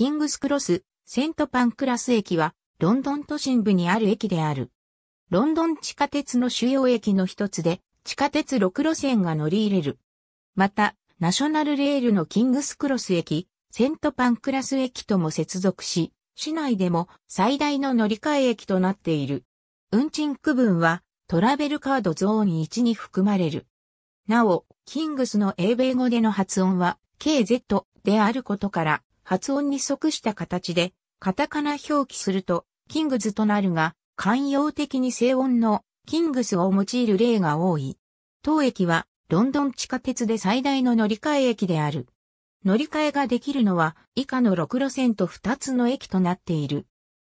キングスクロス、セントパンクラス駅は、ロンドン都心部にある駅である。ロンドン地下鉄の主要駅の一つで、地下鉄6路線が乗り入れる。また、ナショナルレールのキングスクロス駅、セントパンクラス駅とも接続し、市内でも最大の乗り換え駅となっている。運賃区分はトラベルカードゾーン1に含まれる。なお、キングスの英米語での発音は KZ であることから、発音に即した形で、カタカナ表記すると、キングズとなるが、慣用的に静音のキングスを用いる例が多い。当駅は、ロンドン地下鉄で最大の乗り換え駅である。乗り換えができるのは、以下の6路線と2つの駅となっている。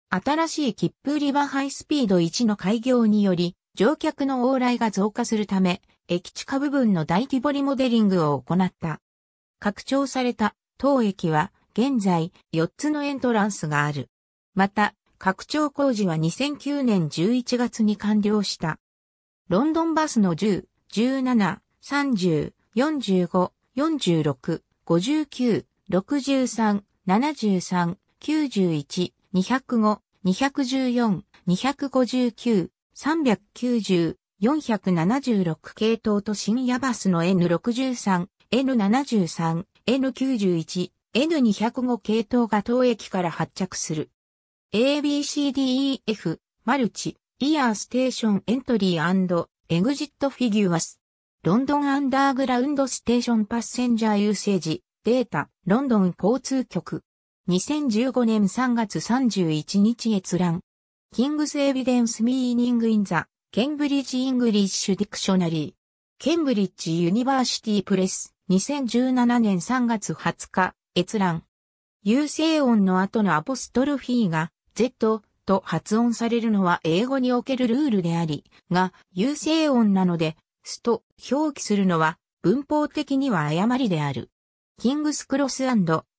新しい切符売り場ハイスピード1の開業により、乗客の往来が増加するため、駅地下部分の大規模リモデリングを行った。拡張された当駅は現在4つのエントランスがある。また、拡張工事は2009年11月に完了した。ロンドンバスの10、17、30、45、46、59、63、73、91、205、214、259、390、476系統と深夜バスの N63、N73、N91、N205 系統が当駅から発着する。ABCDEF、マルチ、イヤーステーションエントリーエグジットフィギュアス。ロンドンアンダーグラウンドステーションパッセンジャーユーセージ、データ、ロンドン交通局。2015年3月31日閲覧。キングスエビデンスミーニングインザ、ケンブリッジイングリッシュディクショナリー。ケンブリッジユニバーシティプレス。2017年3月20日。閲覧。優勢音の後のアポストルフィーが Z と発音されるのは英語におけるルールであり、が優勢音なので、スと表記するのは文法的には誤りである。キングスクロス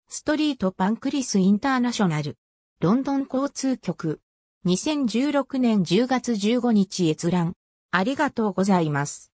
ストリートパンクリスインターナショナル。ロンドン交通局。2016年10月15日閲覧。ありがとうございます。